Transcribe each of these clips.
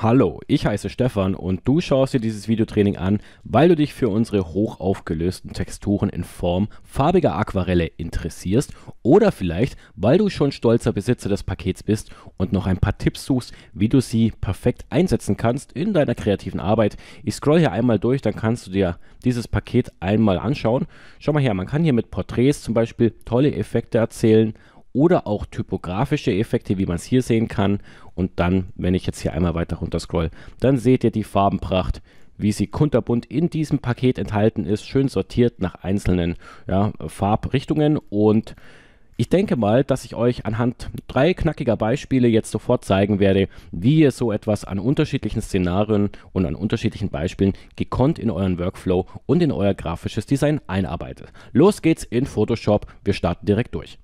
Hallo, ich heiße Stefan und du schaust dir dieses Videotraining an, weil du dich für unsere hochaufgelösten Texturen in Form farbiger Aquarelle interessierst oder vielleicht, weil du schon stolzer Besitzer des Pakets bist und noch ein paar Tipps suchst, wie du sie perfekt einsetzen kannst in deiner kreativen Arbeit. Ich scroll hier einmal durch, dann kannst du dir dieses Paket einmal anschauen. Schau mal her, man kann hier mit Porträts zum Beispiel tolle Effekte erzählen oder auch typografische Effekte, wie man es hier sehen kann. Und dann, wenn ich jetzt hier einmal weiter runter scroll, dann seht ihr die Farbenpracht, wie sie kunterbunt in diesem Paket enthalten ist, schön sortiert nach einzelnen ja, Farbrichtungen und ich denke mal, dass ich euch anhand drei knackiger Beispiele jetzt sofort zeigen werde, wie ihr so etwas an unterschiedlichen Szenarien und an unterschiedlichen Beispielen gekonnt in euren Workflow und in euer grafisches Design einarbeitet. Los geht's in Photoshop, wir starten direkt durch.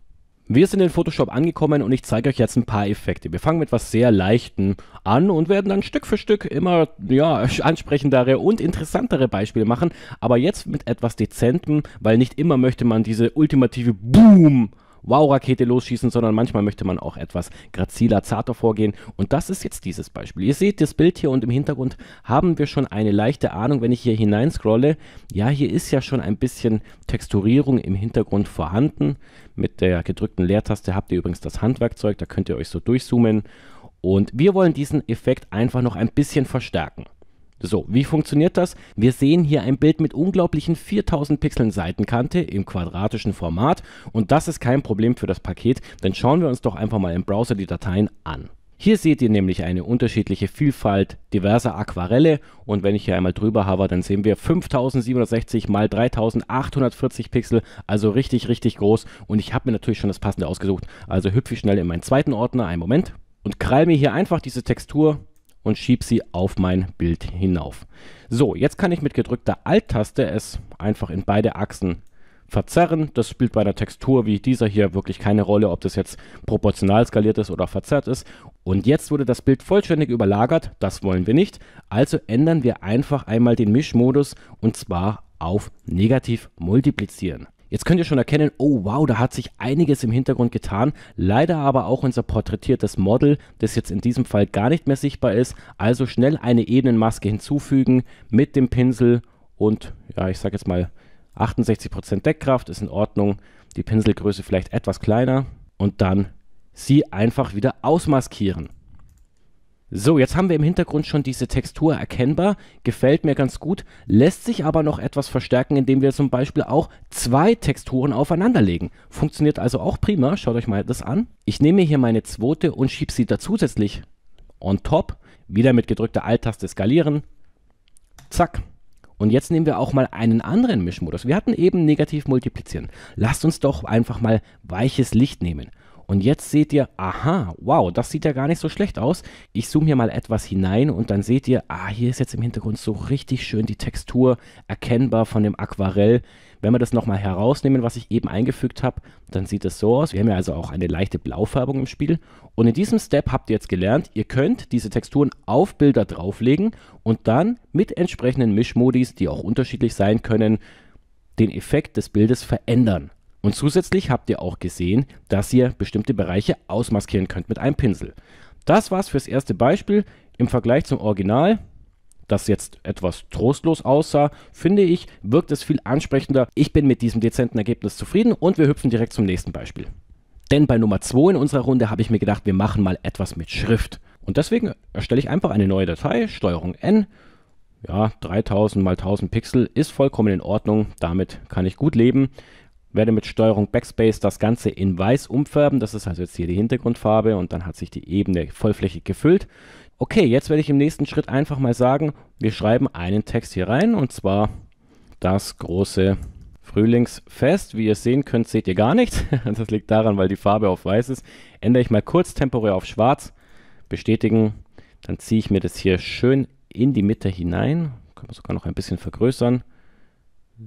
Wir sind in Photoshop angekommen und ich zeige euch jetzt ein paar Effekte. Wir fangen mit was sehr Leichten an und werden dann Stück für Stück immer ja, ansprechendere und interessantere Beispiele machen, aber jetzt mit etwas Dezentem, weil nicht immer möchte man diese ultimative Boom- Wow-Rakete losschießen, sondern manchmal möchte man auch etwas graziler, zarter vorgehen. Und das ist jetzt dieses Beispiel. Ihr seht das Bild hier und im Hintergrund haben wir schon eine leichte Ahnung, wenn ich hier hineinscrolle. Ja, hier ist ja schon ein bisschen Texturierung im Hintergrund vorhanden. Mit der gedrückten Leertaste habt ihr übrigens das Handwerkzeug, da könnt ihr euch so durchzoomen. Und wir wollen diesen Effekt einfach noch ein bisschen verstärken. So, wie funktioniert das? Wir sehen hier ein Bild mit unglaublichen 4000 Pixeln Seitenkante im quadratischen Format und das ist kein Problem für das Paket, denn schauen wir uns doch einfach mal im Browser die Dateien an. Hier seht ihr nämlich eine unterschiedliche Vielfalt diverser Aquarelle und wenn ich hier einmal drüber habe, dann sehen wir 5760 mal 3840 Pixel, also richtig, richtig groß und ich habe mir natürlich schon das passende ausgesucht, also hüpfe ich schnell in meinen zweiten Ordner, einen Moment und krall mir hier einfach diese Textur und schiebe sie auf mein Bild hinauf. So, jetzt kann ich mit gedrückter Alt-Taste es einfach in beide Achsen verzerren. Das spielt bei einer Textur wie dieser hier wirklich keine Rolle, ob das jetzt proportional skaliert ist oder verzerrt ist. Und jetzt wurde das Bild vollständig überlagert, das wollen wir nicht. Also ändern wir einfach einmal den Mischmodus und zwar auf negativ multiplizieren. Jetzt könnt ihr schon erkennen, oh wow, da hat sich einiges im Hintergrund getan. Leider aber auch unser porträtiertes Model, das jetzt in diesem Fall gar nicht mehr sichtbar ist. Also schnell eine Ebenenmaske hinzufügen mit dem Pinsel und ja, ich sage jetzt mal 68% Deckkraft ist in Ordnung. Die Pinselgröße vielleicht etwas kleiner und dann sie einfach wieder ausmaskieren. So, jetzt haben wir im Hintergrund schon diese Textur erkennbar, gefällt mir ganz gut, lässt sich aber noch etwas verstärken, indem wir zum Beispiel auch zwei Texturen aufeinander legen. Funktioniert also auch prima, schaut euch mal das an. Ich nehme hier meine zweite und schiebe sie da zusätzlich on top, wieder mit gedrückter Alt-Taste skalieren, zack. Und jetzt nehmen wir auch mal einen anderen Mischmodus. Wir hatten eben negativ multiplizieren. Lasst uns doch einfach mal weiches Licht nehmen. Und jetzt seht ihr, aha, wow, das sieht ja gar nicht so schlecht aus. Ich zoome hier mal etwas hinein und dann seht ihr, ah, hier ist jetzt im Hintergrund so richtig schön die Textur erkennbar von dem Aquarell. Wenn wir das nochmal herausnehmen, was ich eben eingefügt habe, dann sieht es so aus. Wir haben ja also auch eine leichte Blaufärbung im Spiel. Und in diesem Step habt ihr jetzt gelernt, ihr könnt diese Texturen auf Bilder drauflegen und dann mit entsprechenden Mischmodis, die auch unterschiedlich sein können, den Effekt des Bildes verändern. Und zusätzlich habt ihr auch gesehen, dass ihr bestimmte Bereiche ausmaskieren könnt mit einem Pinsel. Das war's fürs erste Beispiel. Im Vergleich zum Original, das jetzt etwas trostlos aussah, finde ich, wirkt es viel ansprechender. Ich bin mit diesem dezenten Ergebnis zufrieden und wir hüpfen direkt zum nächsten Beispiel. Denn bei Nummer 2 in unserer Runde habe ich mir gedacht, wir machen mal etwas mit Schrift. Und deswegen erstelle ich einfach eine neue Datei, Steuerung N. Ja, 3000 mal 1000 Pixel ist vollkommen in Ordnung, damit kann ich gut leben werde mit Steuerung Backspace das Ganze in weiß umfärben. Das ist also jetzt hier die Hintergrundfarbe und dann hat sich die Ebene vollflächig gefüllt. Okay, jetzt werde ich im nächsten Schritt einfach mal sagen, wir schreiben einen Text hier rein und zwar das große Frühlingsfest. Wie ihr sehen könnt, seht ihr gar nichts. Das liegt daran, weil die Farbe auf weiß ist. Ändere ich mal kurz temporär auf schwarz, bestätigen, dann ziehe ich mir das hier schön in die Mitte hinein. Können wir sogar noch ein bisschen vergrößern.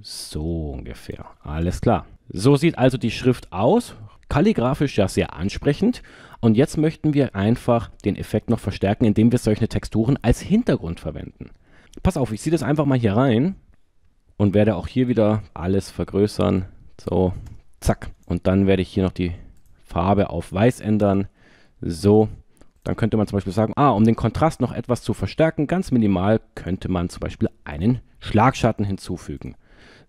So ungefähr. Alles klar. So sieht also die Schrift aus, kalligrafisch ja sehr ansprechend. Und jetzt möchten wir einfach den Effekt noch verstärken, indem wir solche Texturen als Hintergrund verwenden. Pass auf, ich ziehe das einfach mal hier rein und werde auch hier wieder alles vergrößern. So, zack. Und dann werde ich hier noch die Farbe auf weiß ändern. So, dann könnte man zum Beispiel sagen, ah, um den Kontrast noch etwas zu verstärken, ganz minimal könnte man zum Beispiel einen Schlagschatten hinzufügen.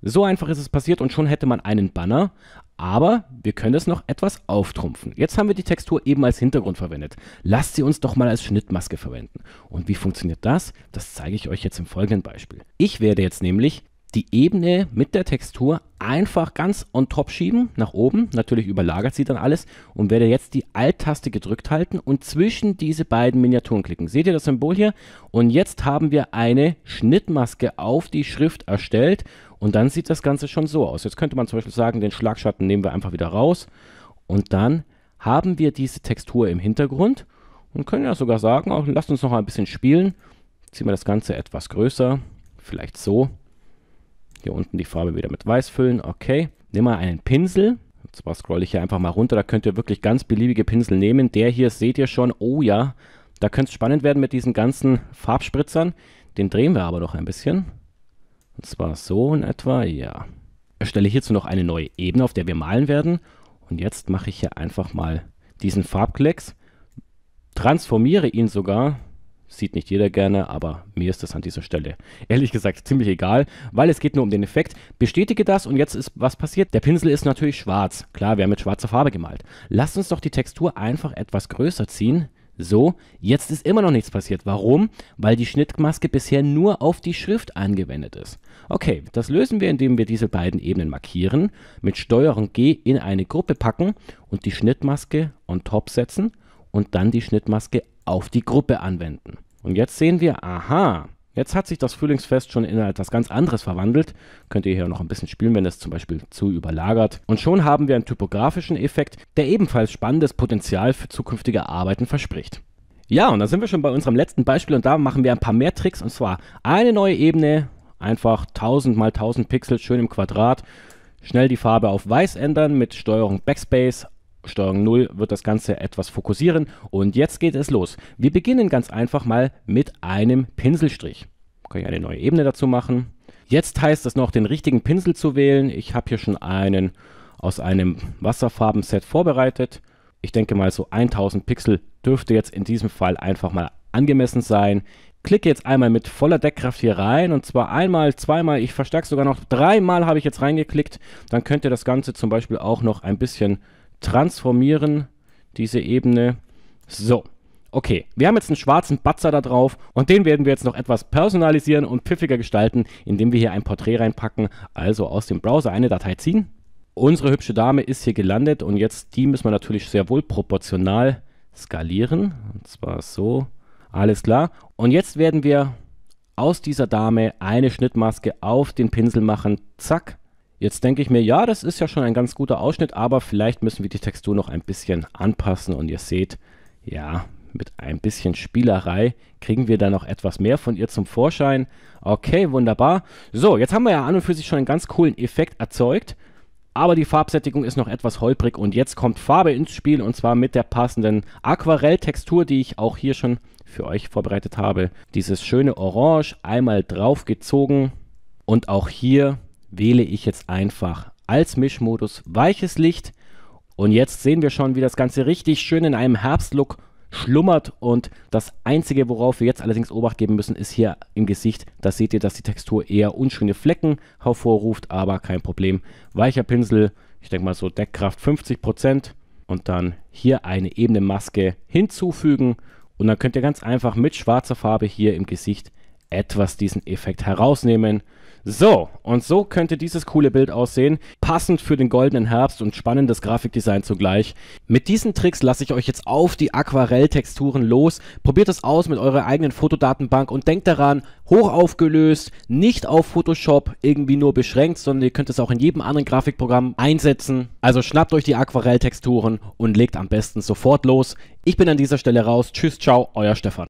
So einfach ist es passiert und schon hätte man einen Banner, aber wir können es noch etwas auftrumpfen. Jetzt haben wir die Textur eben als Hintergrund verwendet. Lasst sie uns doch mal als Schnittmaske verwenden. Und wie funktioniert das? Das zeige ich euch jetzt im folgenden Beispiel. Ich werde jetzt nämlich die Ebene mit der Textur einfach ganz on top schieben, nach oben. Natürlich überlagert sie dann alles und werde jetzt die Alt-Taste gedrückt halten und zwischen diese beiden Miniaturen klicken. Seht ihr das Symbol hier? Und jetzt haben wir eine Schnittmaske auf die Schrift erstellt und dann sieht das Ganze schon so aus. Jetzt könnte man zum Beispiel sagen, den Schlagschatten nehmen wir einfach wieder raus und dann haben wir diese Textur im Hintergrund und können ja sogar sagen, auch, lasst uns noch ein bisschen spielen. Ziehen wir das Ganze etwas größer, vielleicht so. Hier unten die Farbe wieder mit weiß füllen, okay. Nehmen wir einen Pinsel. Und zwar scrolle ich hier einfach mal runter, da könnt ihr wirklich ganz beliebige Pinsel nehmen. Der hier seht ihr schon, oh ja, da könnte es spannend werden mit diesen ganzen Farbspritzern. Den drehen wir aber noch ein bisschen. Und zwar so in etwa, ja. Erstelle hierzu noch eine neue Ebene, auf der wir malen werden. Und jetzt mache ich hier einfach mal diesen Farbklecks, transformiere ihn sogar. Sieht nicht jeder gerne, aber mir ist das an dieser Stelle ehrlich gesagt ziemlich egal, weil es geht nur um den Effekt. Bestätige das und jetzt ist was passiert. Der Pinsel ist natürlich schwarz. Klar, wir haben mit schwarzer Farbe gemalt. Lasst uns doch die Textur einfach etwas größer ziehen. So, jetzt ist immer noch nichts passiert. Warum? Weil die Schnittmaske bisher nur auf die Schrift angewendet ist. Okay, das lösen wir, indem wir diese beiden Ebenen markieren, mit Steuerung G in eine Gruppe packen und die Schnittmaske on top setzen und dann die Schnittmaske auf die Gruppe anwenden. Und jetzt sehen wir, aha, Jetzt hat sich das Frühlingsfest schon in etwas ganz anderes verwandelt. Könnt ihr hier noch ein bisschen spielen, wenn es zum Beispiel zu überlagert. Und schon haben wir einen typografischen Effekt, der ebenfalls spannendes Potenzial für zukünftige Arbeiten verspricht. Ja, und dann sind wir schon bei unserem letzten Beispiel und da machen wir ein paar mehr Tricks und zwar eine neue Ebene, einfach 1000 mal 1000 Pixel schön im Quadrat, schnell die Farbe auf weiß ändern mit Steuerung Backspace, Steuerung 0 wird das Ganze etwas fokussieren und jetzt geht es los. Wir beginnen ganz einfach mal mit einem Pinselstrich. Kann ich eine neue Ebene dazu machen. Jetzt heißt es noch, den richtigen Pinsel zu wählen. Ich habe hier schon einen aus einem Wasserfarben-Set vorbereitet. Ich denke mal so 1000 Pixel dürfte jetzt in diesem Fall einfach mal angemessen sein. Klicke jetzt einmal mit voller Deckkraft hier rein und zwar einmal, zweimal, ich verstärke sogar noch dreimal habe ich jetzt reingeklickt. Dann könnt ihr das Ganze zum Beispiel auch noch ein bisschen transformieren, diese Ebene. So, okay. Wir haben jetzt einen schwarzen Batzer da drauf und den werden wir jetzt noch etwas personalisieren und pfiffiger gestalten, indem wir hier ein Porträt reinpacken, also aus dem Browser eine Datei ziehen. Unsere hübsche Dame ist hier gelandet und jetzt die müssen wir natürlich sehr wohl proportional skalieren. Und zwar so. Alles klar. Und jetzt werden wir aus dieser Dame eine Schnittmaske auf den Pinsel machen. Zack. Jetzt denke ich mir, ja, das ist ja schon ein ganz guter Ausschnitt, aber vielleicht müssen wir die Textur noch ein bisschen anpassen und ihr seht, ja, mit ein bisschen Spielerei kriegen wir da noch etwas mehr von ihr zum Vorschein. Okay, wunderbar. So, jetzt haben wir ja an und für sich schon einen ganz coolen Effekt erzeugt, aber die Farbsättigung ist noch etwas holprig und jetzt kommt Farbe ins Spiel und zwar mit der passenden Aquarelltextur, die ich auch hier schon für euch vorbereitet habe. Dieses schöne Orange einmal draufgezogen und auch hier wähle ich jetzt einfach als Mischmodus weiches Licht. Und jetzt sehen wir schon, wie das Ganze richtig schön in einem Herbstlook schlummert und das Einzige, worauf wir jetzt allerdings Obacht geben müssen, ist hier im Gesicht. Da seht ihr, dass die Textur eher unschöne Flecken hervorruft, aber kein Problem. Weicher Pinsel, ich denke mal so Deckkraft 50% und dann hier eine ebene Maske hinzufügen und dann könnt ihr ganz einfach mit schwarzer Farbe hier im Gesicht etwas diesen Effekt herausnehmen so, und so könnte dieses coole Bild aussehen, passend für den goldenen Herbst und spannendes Grafikdesign zugleich. Mit diesen Tricks lasse ich euch jetzt auf die Aquarelltexturen los. Probiert es aus mit eurer eigenen Fotodatenbank und denkt daran, hoch aufgelöst, nicht auf Photoshop irgendwie nur beschränkt, sondern ihr könnt es auch in jedem anderen Grafikprogramm einsetzen. Also schnappt euch die Aquarelltexturen und legt am besten sofort los. Ich bin an dieser Stelle raus. Tschüss, ciao, euer Stefan.